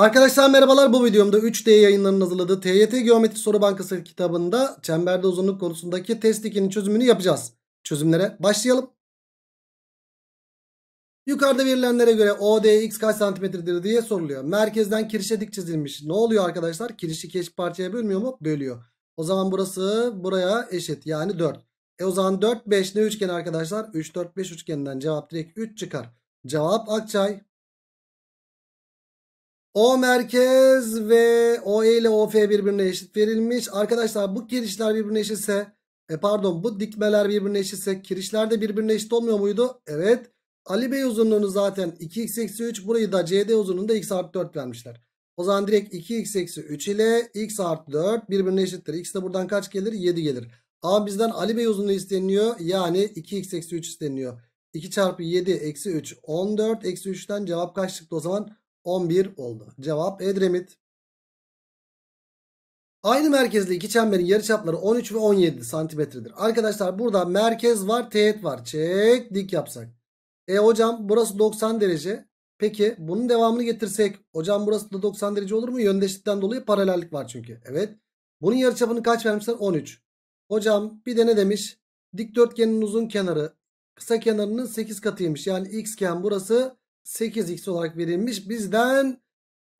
Arkadaşlar merhabalar bu videomda 3D yayınlarının hazırladığı TYT Geometri Soru Bankası kitabında çemberde uzunluk konusundaki test 2'nin çözümünü yapacağız. Çözümlere başlayalım. Yukarıda verilenlere göre ODX kaç santimetredir diye soruluyor. Merkezden kirişe dik çizilmiş. Ne oluyor arkadaşlar? Kirişi iki parçaya bölmüyor mu? Bölüyor. O zaman burası buraya eşit yani 4. E o zaman 4 5 ne üçgen arkadaşlar? 3 4 5 üçgeninden cevap direkt 3 çıkar. Cevap Akçay. O merkez ve OE ile OF birbirine eşit verilmiş. Arkadaşlar bu kirişler birbirine eşitse e pardon bu dikmeler birbirine eşitse kirişler de birbirine eşit olmuyor muydu? Evet. Ali Bey uzunluğunu zaten 2x eksi 3 burayı da CD uzunluğunu da x artı 4 vermişler. O zaman direkt 2x eksi 3 ile x artı 4 birbirine eşittir. X de buradan kaç gelir? 7 gelir. Ama bizden Ali Bey uzunluğu isteniyor. Yani 2x eksi 3 isteniyor. 2 çarpı 7 eksi 3 14 eksi 3'ten cevap kaç çıktı o zaman? 11 oldu. Cevap Edremit. Aynı merkezli iki çemberin yarıçapları 13 ve 17 santimetredir. Arkadaşlar burada merkez var, teğet var. Çek dik yapsak. E hocam burası 90 derece. Peki bunun devamını getirsek hocam burası da 90 derece olur mu? Yöndeşlikten dolayı paralellik var çünkü. Evet. Bunun yarıçapını kaç vermişler? 13. Hocam bir de ne demiş? Dikdörtgenin uzun kenarı kısa kenarının 8 katıymış. Yani x xken burası 8x olarak verilmiş. Bizden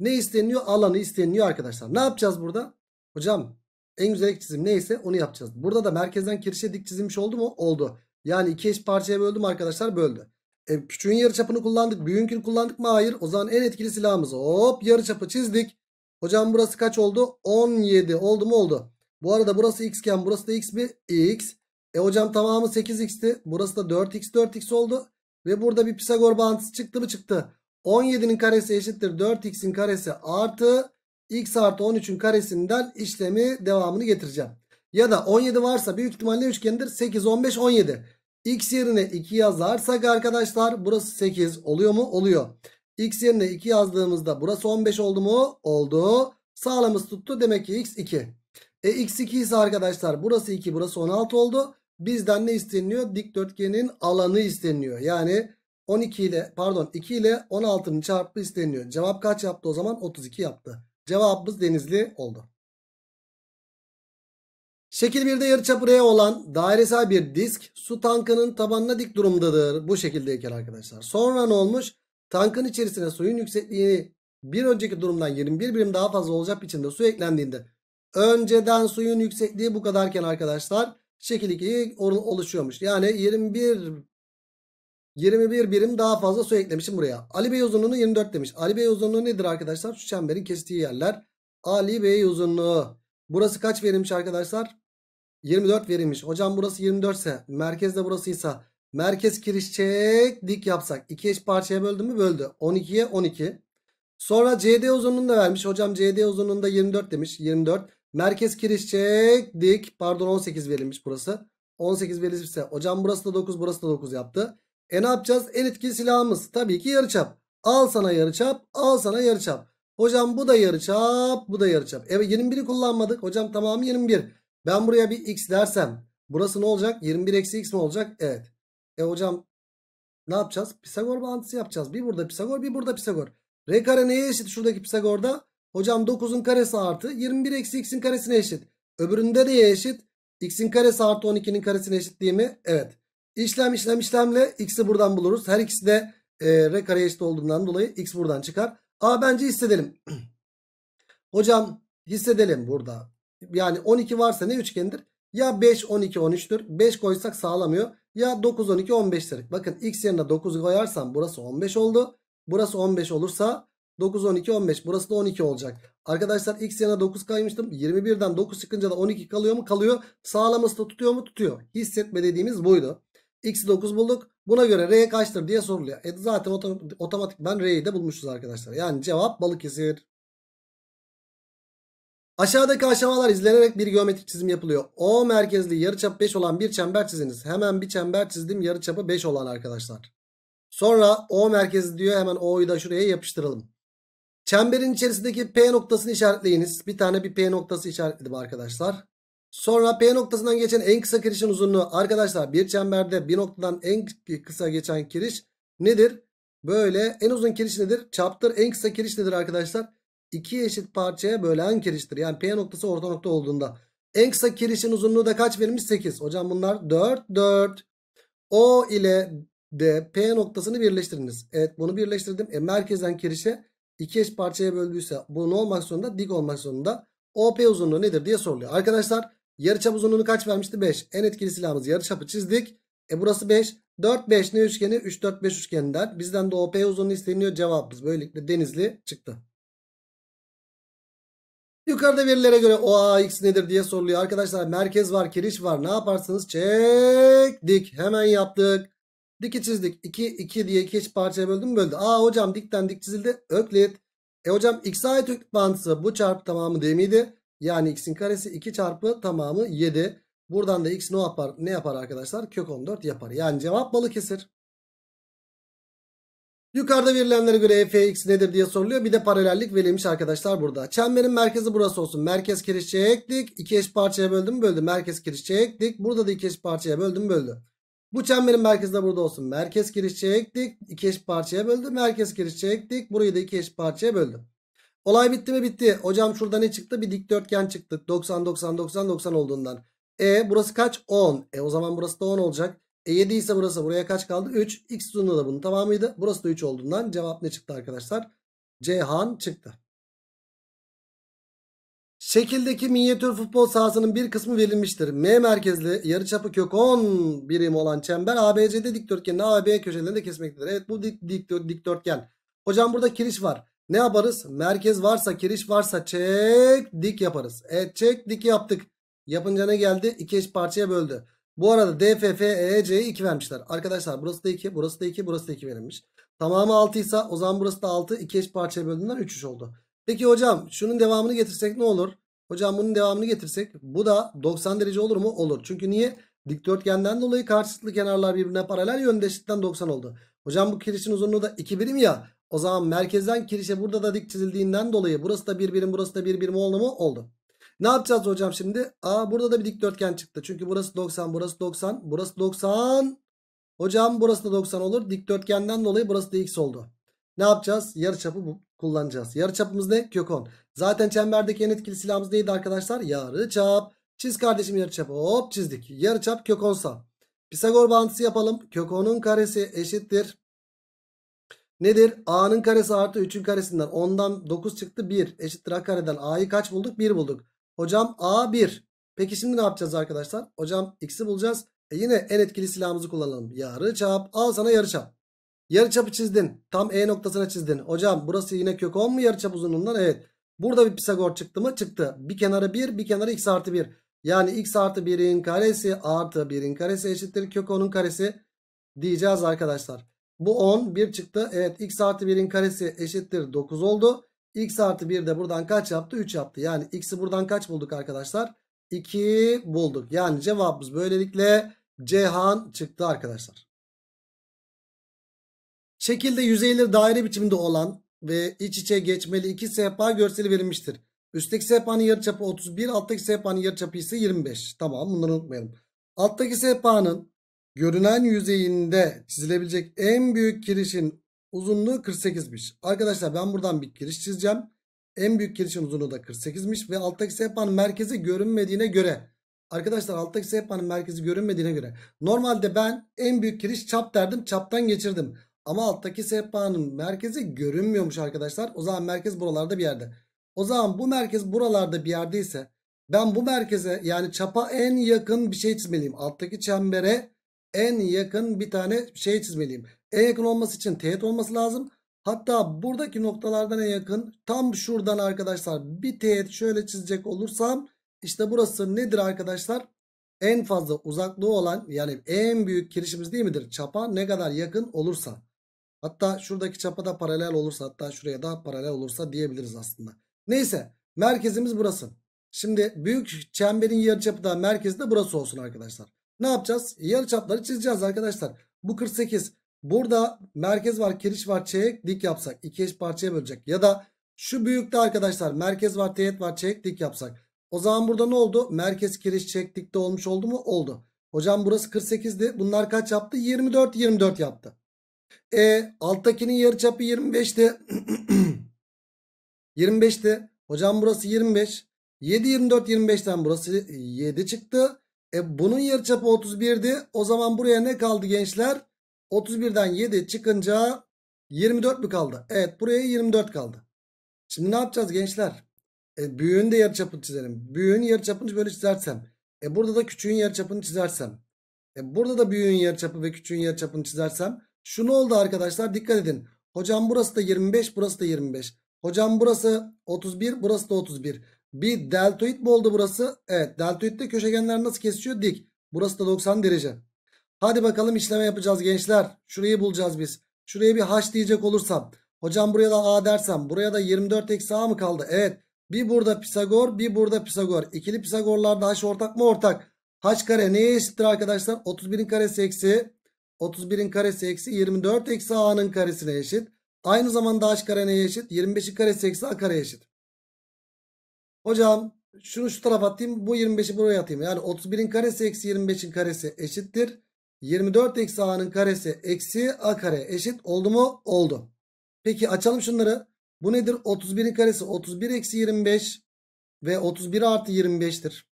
ne isteniyor? Alanı isteniyor arkadaşlar. Ne yapacağız burada? Hocam en güzel ek çizim neyse onu yapacağız. Burada da merkezden kirişe dik çizilmiş oldu mu? Oldu. Yani iki eş parçaya böldüm arkadaşlar böldü. E, küçüğün yarı çapını kullandık. Büyüğünkini kullandık mı? Hayır. O zaman en etkili silahımız. Hop yarı çapı çizdik. Hocam burası kaç oldu? 17 oldu mu oldu. Bu arada burası x iken burası da x mi? x. E hocam tamamı 8x'ti. Burası da 4x 4x oldu. Ve burada bir Pisagor bağıntısı çıktı mı çıktı. 17'nin karesi eşittir 4x'in karesi artı x artı 13'ün karesinden işlemi devamını getireceğim. Ya da 17 varsa büyük ihtimalle üçgendir. 8, 15, 17. X yerine 2 yazarsak arkadaşlar burası 8 oluyor mu? Oluyor. X yerine 2 yazdığımızda burası 15 oldu mu? Oldu. Sağlamız tuttu. Demek ki X 2. E X2 ise arkadaşlar burası 2 burası 16 oldu bizden ne isteniyor? Dikdörtgenin alanı isteniyor. Yani 12 ile pardon 2 ile 16'nın çarpı isteniyor. Cevap kaç yaptı o zaman? 32 yaptı. Cevabımız denizli oldu. Şekil 1'de yarıçap R olan dairesel bir disk su tankının tabanına dik durumdadır. Bu şekildeyken arkadaşlar. Sonra ne olmuş? Tankın içerisine suyun yüksekliğini bir önceki durumdan 21 birim daha fazla olacak biçimde su eklendiğinde önceden suyun yüksekliği bu kadarken arkadaşlar şekil 2 oluşuyormuş. Yani 21 21 birim daha fazla su eklemişim buraya. Ali Bey uzunluğunu 24 demiş. Ali Bey uzunluğu nedir arkadaşlar? Şu çemberin kestiği yerler. Ali Bey uzunluğu. Burası kaç verilmiş arkadaşlar? 24 verilmiş. Hocam burası 24 ise merkezde burasıysa merkez kiriş kirişçek dik yapsak. iki eş parçaya böldü mü? Böldü. 12'ye 12. Sonra CD uzunluğunu da vermiş. Hocam CD uzunluğunda 24 demiş. 24. Merkez kiriş çektik. Pardon 18 verilmiş burası. 18 verilmişse hocam burası da 9 burası da 9 yaptı. E ne yapacağız? En etkin silahımız tabii ki yarıçap. Al sana yarıçap, al sana yarıçap. Hocam bu da yarıçap, bu da yarıçap. Evet 21'i kullanmadık. Hocam tamamı 21. Ben buraya bir x dersem burası ne olacak? 21 eksi x mi olacak? Evet. E hocam ne yapacağız? Pisagor bağıntısı yapacağız. Bir burada Pisagor, bir burada Pisagor. R kare neye eşit şuradaki Pisagor'da? Hocam 9'un karesi artı 21 eksi x'in karesine eşit. Öbüründe neye eşit? x'in karesi artı 12'nin karesine eşit değil mi? Evet. İşlem işlem işlemle x'i buradan buluruz. Her ikisi de e, r kare eşit olduğundan dolayı x buradan çıkar. A bence hissedelim. Hocam hissedelim burada. Yani 12 varsa ne üçgendir? Ya 5 12 13'tür. 5 koysak sağlamıyor. Ya 9 12 15'tir. Bakın x yerine 9 koyarsam burası 15 oldu. Burası 15 olursa 9, 12, 15. Burası da 12 olacak. Arkadaşlar x yana 9 kaymıştım. 21'den 9 çıkınca da 12 kalıyor mu? Kalıyor. Sağlaması da tutuyor mu? Tutuyor. Hissetme dediğimiz buydu. X 9 bulduk. Buna göre R kaçtır diye soruluyor. E zaten otomatik ben R'yi de bulmuşuz arkadaşlar. Yani cevap Balıkesir. Aşağıdaki aşamalar izlenerek bir geometrik çizim yapılıyor. O merkezli yarıçap 5 olan bir çember çiziniz. Hemen bir çember çizdim yarıçapı 5 olan arkadaşlar. Sonra O merkezi diyor hemen O'yu da şuraya yapıştıralım. Çemberin içerisindeki P noktasını işaretleyiniz. Bir tane bir P noktası işaretledim arkadaşlar. Sonra P noktasından geçen en kısa kirişin uzunluğu. Arkadaşlar bir çemberde bir noktadan en kısa geçen kiriş nedir? Böyle en uzun kiriş nedir? Çaptır. En kısa kiriş nedir arkadaşlar? İki eşit parçaya bölen kiriştir. Yani P noktası orta nokta olduğunda. En kısa kirişin uzunluğu da kaç verilmiş? 8. Hocam bunlar 4, 4. O ile de P noktasını birleştiriniz. Evet bunu birleştirdim. E, merkezden kirişe 2 eş parçaya böldüyse bu ne olmak zorunda? Dik olmak zorunda. OP uzunluğu nedir diye soruluyor. Arkadaşlar yarıçap uzunluğunu kaç vermişti? 5. En etkili silahımız yarıçapı çizdik. E burası 5. 4 5 ne üçgeni? 3 4 5 üçgeninden. Bizden de OP uzunluğu isteniyor. Cevabımız böylelikle denizli çıktı. Yukarıda verilere göre OAX nedir diye soruluyor. Arkadaşlar merkez var, kiriş var. Ne yaparsınız çek dik Hemen yaptık. Diki çizdik. 2, 2 diye 2 eşit parçaya böldüm böldü. Aa hocam dikten dik çizildi. Öklit. E hocam x'e ait öklit bağıntısı bu çarpı tamamı değil miydi? Yani x'in karesi 2 çarpı tamamı 7. Buradan da x ne yapar, ne yapar arkadaşlar? Kök 14 yapar. Yani cevap balı kesir. Yukarıda verilenlere göre fx nedir diye soruluyor. Bir de paralellik verilmiş arkadaşlar burada. Çemberin merkezi burası olsun. Merkez kirişçeye ektik, 2 eş parçaya böldüm böldü. Merkez kirişçeye ektik, Burada da 2 eş parçaya böldüm böldü. Bu çemberin merkezi de burada olsun. Merkez giriş çektik, iki eşit parçaya böldü. Merkez giriş çektik, Burayı da iki eşit parçaya böldü. Olay bitti mi bitti. Hocam şurada ne çıktı? Bir dikdörtgen çıktı. 90 90 90 90 olduğundan. E burası kaç? 10. E o zaman burası da 10 olacak. E 7 ise burası. Buraya kaç kaldı? 3. X uzunluğu da bunun tamamıydı. Burası da 3 olduğundan cevap ne çıktı arkadaşlar? Cihan çıktı. Şekildeki minyatür futbol sahasının bir kısmı verilmiştir. M merkezli yarıçapı kök 10 birim olan çember ABC'de dikdörtgenin AB köşelerinde kesmektedir. Evet bu dik, dik, dikdörtgen. Hocam burada kiriş var. Ne yaparız? Merkez varsa kiriş varsa çek dik yaparız. Evet çek dik yaptık. Yapınca ne geldi? İki eş parçaya böldü. Bu arada DFF EC'ye 2 vermişler. Arkadaşlar burası da 2, burası da 2, burası da 2 verilmiş. Tamamı 6 ise o zaman burası da 6. 2 eş parçaya böldüğünden 3 3 oldu. Peki hocam şunun devamını getirsek ne olur? Hocam bunun devamını getirsek bu da 90 derece olur mu? Olur. Çünkü niye? Dikdörtgenden dolayı karşılıklı kenarlar birbirine paralel yönde eşitten 90 oldu. Hocam bu kirişin uzunluğu da 2 birim ya. O zaman merkezden kirişe burada da dik çizildiğinden dolayı burası da 1 birim burası da 1 birim oldu mu? Oldu. Ne yapacağız hocam şimdi? Aa burada da bir dikdörtgen çıktı. Çünkü burası 90 burası 90 burası 90. Hocam burası da 90 olur. Dikdörtgenden dolayı burası da x oldu. Ne yapacağız? Yarıçapı bu kullanacağız. Yarıçapımız ne? Kök 10. Zaten çemberdeki en etkili silahımız neydi arkadaşlar? Yarıçap. Çiz kardeşim yarıçapı. Hop çizdik. Yarıçap kök 10 Pisagor bağıntısı yapalım. Kök 10'un karesi eşittir. Nedir? A'nın karesi artı 3'ün karesinden 10'dan 9 çıktı 1. Eşittir A kareden A'yı kaç bulduk? 1 bulduk. Hocam A 1. Peki şimdi ne yapacağız arkadaşlar? Hocam X'i bulacağız. E yine en etkili silahımızı kullanalım. Yarıçap. Al sana yarıçap. Yarıçapı çizdin. Tam E noktasına çizdin. Hocam burası yine kök 10 mu yarıçap uzunluğundan? Evet. Burada bir Pisagor çıktı mı? Çıktı. Bir kenarı 1 bir kenarı x artı 1. Yani x artı 1'in karesi artı 1'in karesi eşittir kök 10'un karesi diyeceğiz arkadaşlar. Bu 10 1 çıktı. Evet x artı 1'in karesi eşittir 9 oldu. x artı 1 de buradan kaç yaptı? 3 yaptı. Yani x'i buradan kaç bulduk arkadaşlar? 2 bulduk. Yani cevabımız böylelikle Cihan çıktı arkadaşlar. Şekilde yüzeyleri daire biçiminde olan ve iç içe geçmeli iki sehpa görseli verilmiştir. Üstteki sehpanın yarıçapı 31, alttaki sehpanın yarıçapı ise 25. Tamam bunları unutmayalım. Alttaki sehpanın görünen yüzeyinde çizilebilecek en büyük girişin uzunluğu 48'miş. Arkadaşlar ben buradan bir giriş çizeceğim. En büyük girişin uzunluğu da 48'miş ve alttaki sehpanın merkezi görünmediğine göre Arkadaşlar alttaki sehpanın merkezi görünmediğine göre normalde ben en büyük giriş çap derdim çaptan geçirdim. Ama alttaki sehpanın merkezi görünmüyormuş arkadaşlar. O zaman merkez buralarda bir yerde. O zaman bu merkez buralarda bir yerdeyse ben bu merkeze yani çapa en yakın bir şey çizmeliyim. Alttaki çembere en yakın bir tane şey çizmeliyim. En yakın olması için teğet olması lazım. Hatta buradaki noktalardan en yakın tam şuradan arkadaşlar bir teğet şöyle çizecek olursam işte burası nedir arkadaşlar? En fazla uzaklığı olan yani en büyük kirişimiz değil midir? Çapa ne kadar yakın olursa. Hatta şuradaki çapa da paralel olursa hatta şuraya da paralel olursa diyebiliriz aslında. Neyse merkezimiz burası. Şimdi büyük çemberin yarıçapı da merkezde burası olsun arkadaşlar. Ne yapacağız? Yarıçapları çizeceğiz arkadaşlar. Bu 48. Burada merkez var, kiriş var, çeyrek dik yapsak. iki eş parçaya bölecek. Ya da şu büyükte arkadaşlar merkez var, teğet var, çeyrek dik yapsak. O zaman burada ne oldu? Merkez kiriş çeyrek dikte olmuş oldu mu? Oldu. Hocam burası 48'di. Bunlar kaç yaptı? 24, 24 yaptı. E alttakinin yarıçapı 25'ti. 25'ti. Hocam burası 25. 7 24 25'ten burası 7 çıktı. E bunun yarıçapı 31'di. O zaman buraya ne kaldı gençler? 31'den 7 çıkınca 24 mi kaldı? Evet buraya 24 kaldı. Şimdi ne yapacağız gençler? E, büyüğün de yarıçapını çizelim. Büyüğün yarıçapını böyle çizersem. E burada da küçüğün yarıçapını çizersem. E burada da büyüğün yarıçapı ve küçüğün yarıçapını çizersem şu ne oldu arkadaşlar? Dikkat edin. Hocam burası da 25, burası da 25. Hocam burası 31, burası da 31. Bir deltoid mi oldu burası? Evet, deltoidde köşegenler nasıl kesiyor? Dik. Burası da 90 derece. Hadi bakalım işleme yapacağız gençler. Şurayı bulacağız biz. Şuraya bir h diyecek olursam. Hocam buraya da a dersem. Buraya da 24 eksi a mı kaldı? Evet. Bir burada Pisagor bir burada Pisagor. İkili Pisagorlarda h ortak mı ortak? H kare neye eşittir arkadaşlar? 31'in karesi eksi 31'in karesi eksi 24 eksi a'nın karesine eşit. Aynı zamanda h kare neye eşit? 25'in karesi eksi a kare eşit. Hocam şunu şu tarafa atayım. Bu 25'i buraya atayım. Yani 31'in karesi eksi 25'in karesi eşittir. 24 eksi a'nın karesi eksi a kare eşit oldu mu? Oldu. Peki açalım şunları. Bu nedir? 31'in karesi 31 eksi 25 ve 31 artı 25'tir.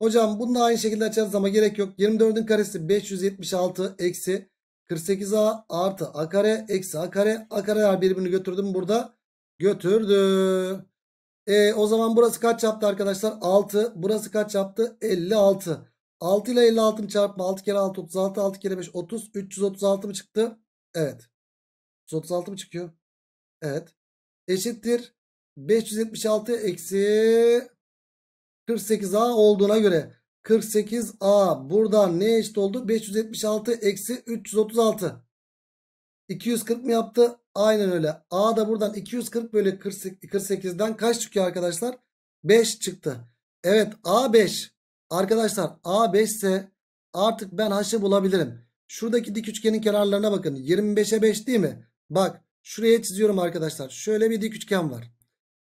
Hocam bunu da aynı şekilde açarız ama gerek yok. 24'ün karesi 576 eksi 48a artı a kare eksi a kare. A kareler birbirini götürdüm burada. Götürdü. E, o zaman burası kaç yaptı arkadaşlar? 6. Burası kaç yaptı? 56. 6 ile 56'ın çarpma 6 kere 6 36 6 kere 5 30 336 mı çıktı? Evet. 336 mı çıkıyor? Evet. Eşittir. 576 eksi 48A olduğuna göre 48A buradan ne eşit oldu? 576 eksi 336. 240 mı yaptı? Aynen öyle. A da buradan 240 bölü 48'den kaç çıkıyor arkadaşlar? 5 çıktı. Evet A5. Arkadaşlar A5 ise artık ben haşı bulabilirim. Şuradaki dik üçgenin kenarlarına bakın. 25'e 5 değil mi? Bak şuraya çiziyorum arkadaşlar. Şöyle bir dik üçgen var.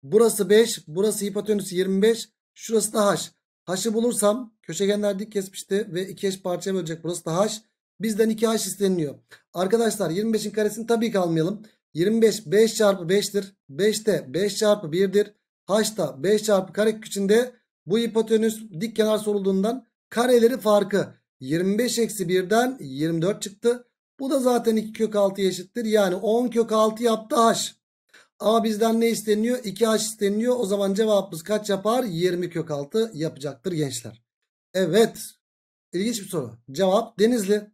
Burası 5. Burası hipotenüsü 25. Şurası da haş. H'ı bulursam köşegenler dik kesmişti ve iki eş parçaya bölecek. Burası da haş. Bizden iki haş isteniliyor. Arkadaşlar 25'in karesini tabii ki almayalım. 25 5 çarpı 5'tir. 5 de 5 çarpı 1'dir. Haş da 5 çarpı kare içinde bu hipotenüs dik kenar sorulduğundan kareleri farkı 25 eksi 1'den 24 çıktı. Bu da zaten 2 kök 6'ya eşittir. Yani 10 kök 6 yaptı haş. Ama bizden ne isteniyor? 2H isteniyor. O zaman cevabımız kaç yapar? 20 kök 6 yapacaktır gençler. Evet. İlginç bir soru. Cevap Denizli.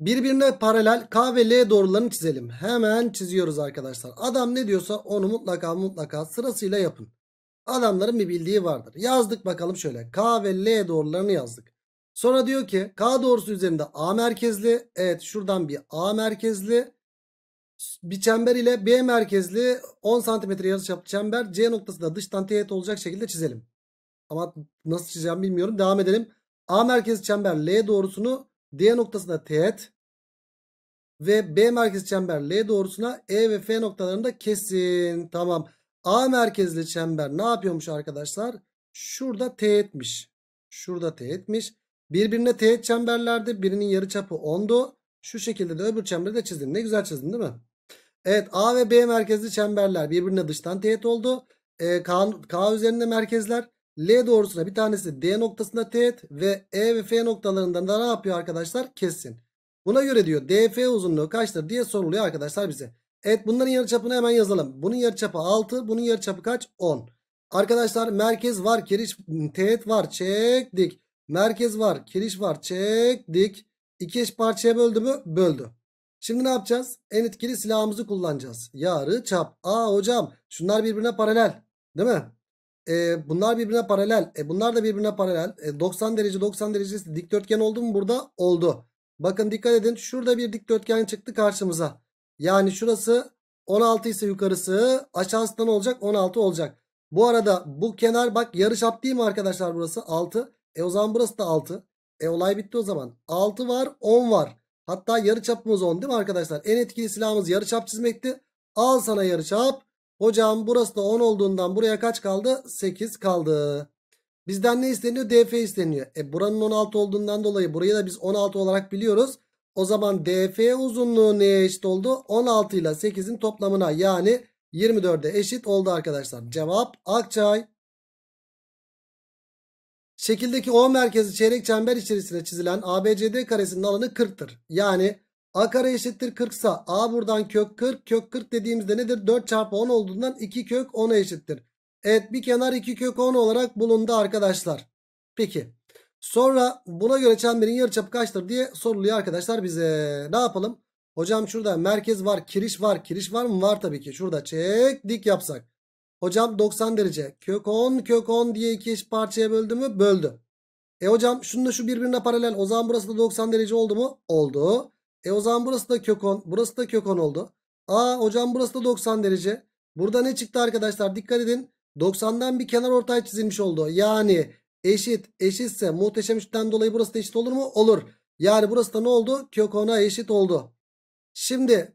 Birbirine paralel K ve L doğrularını çizelim. Hemen çiziyoruz arkadaşlar. Adam ne diyorsa onu mutlaka mutlaka sırasıyla yapın. Adamların bir bildiği vardır. Yazdık bakalım şöyle. K ve L doğrularını yazdık. Sonra diyor ki K doğrusu üzerinde A merkezli. Evet şuradan bir A merkezli bir çember ile B merkezli 10 cm yarıçaplı çember C noktası da dıştan teğet olacak şekilde çizelim. Ama nasıl çizeceğim bilmiyorum. Devam edelim. A merkezi çember L doğrusunu D noktasında teğet ve B merkezi çember L doğrusuna E ve F noktalarında kesin. Tamam. A merkezli çember ne yapıyormuş arkadaşlar? Şurada teğetmiş. Şurada teğetmiş. Birbirine teğet çemberlerde birinin yarıçapı 10'du. Şu şekilde de öbür çemberi de çizdim. Ne güzel çizdim değil mi? Evet A ve B merkezli çemberler birbirine dıştan teğet oldu. E, K, K üzerinde merkezler. L doğrusuna bir tanesi D noktasında teğet ve E ve F noktalarından da ne yapıyor arkadaşlar? Kesin. Buna göre diyor DF uzunluğu kaçtır diye soruluyor arkadaşlar bize. Evet bunların yarıçapını hemen yazalım. Bunun yarıçapı 6, bunun yarıçapı kaç? 10. Arkadaşlar merkez var, kiriş, teğet var, çektik. Merkez var, kiriş var, çektik. İki eş parçaya böldü mü? Böldü. Şimdi ne yapacağız? En etkili silahımızı kullanacağız. Yarı çap. Aa hocam şunlar birbirine paralel. Değil mi? E, bunlar birbirine paralel. E, bunlar da birbirine paralel. E, 90 derece 90 derecesi dikdörtgen oldu mu burada? Oldu. Bakın dikkat edin. Şurada bir dikdörtgen çıktı karşımıza. Yani şurası 16 ise yukarısı aşağısından olacak 16 olacak. Bu arada bu kenar bak yarıçap değil mi arkadaşlar burası? 6. E o zaman burası da 6. E olay bitti o zaman. 6 var 10 var. Hatta yarı çapımız 10 değil mi arkadaşlar? En etkili silahımız yarı çap çizmekti. Al sana yarı çap. Hocam burası da 10 olduğundan buraya kaç kaldı? 8 kaldı. Bizden ne isteniyor? DF isteniyor. E buranın 16 olduğundan dolayı burayı da biz 16 olarak biliyoruz. O zaman DF uzunluğu neye eşit oldu? 16 ile 8'in toplamına yani 24'e eşit oldu arkadaşlar. Cevap Akçay. Şekildeki O merkezi çeyrek çember içerisine çizilen ABCD karesinin alanı 40'tır. Yani A kare eşittir 40 sa A buradan kök 40. Kök 40 dediğimizde nedir? 4 çarpı 10 olduğundan 2 kök 10'a eşittir. Evet bir kenar 2 kök 10 olarak bulundu arkadaşlar. Peki. Sonra buna göre çemberin yarıçapı kaçtır diye soruluyor arkadaşlar bize. Ne yapalım? Hocam şurada merkez var, kiriş var. Kiriş var mı? Var tabii ki. Şurada çek dik yapsak. Hocam 90 derece. Kök 10 kök 10 diye iki eş parçaya böldü mü? Böldü. E hocam şununla şu birbirine paralel. O zaman burası da 90 derece oldu mu? Oldu. E o zaman burası da kök 10. Burası da kök 10 oldu. Aa hocam burası da 90 derece. Burada ne çıktı arkadaşlar? Dikkat edin. 90'dan bir kenar ortay çizilmiş oldu. Yani eşit eşitse muhteşem üçten dolayı burası da eşit olur mu? Olur. Yani burası da ne oldu? Kök 10'a eşit oldu. Şimdi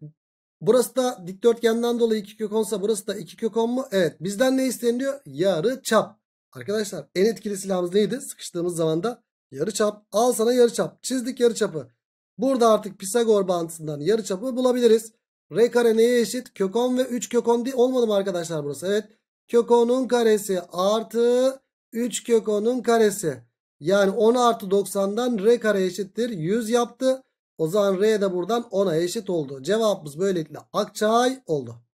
Burası da dikdörtgenden dolayı iki kök 10'sa burası da iki kök on mu? Evet. Bizden ne isteniliyor? Yarı çap. Arkadaşlar en etkili silahımız neydi? Sıkıştığımız zaman da yarı çap. Al sana yarı çap. Çizdik yarı çapı. Burada artık Pisagor bağıntısından yarı çapı bulabiliriz. R kare neye eşit? Kök 10 ve 3 kök 10 değil. Olmadı mı arkadaşlar burası? Evet. Kök 10'un karesi artı 3 kök 10'un karesi. Yani 10 artı 90'dan R kare eşittir. 100 yaptı. O zaman R de buradan 10'a eşit oldu. Cevabımız böylelikle Akçay oldu.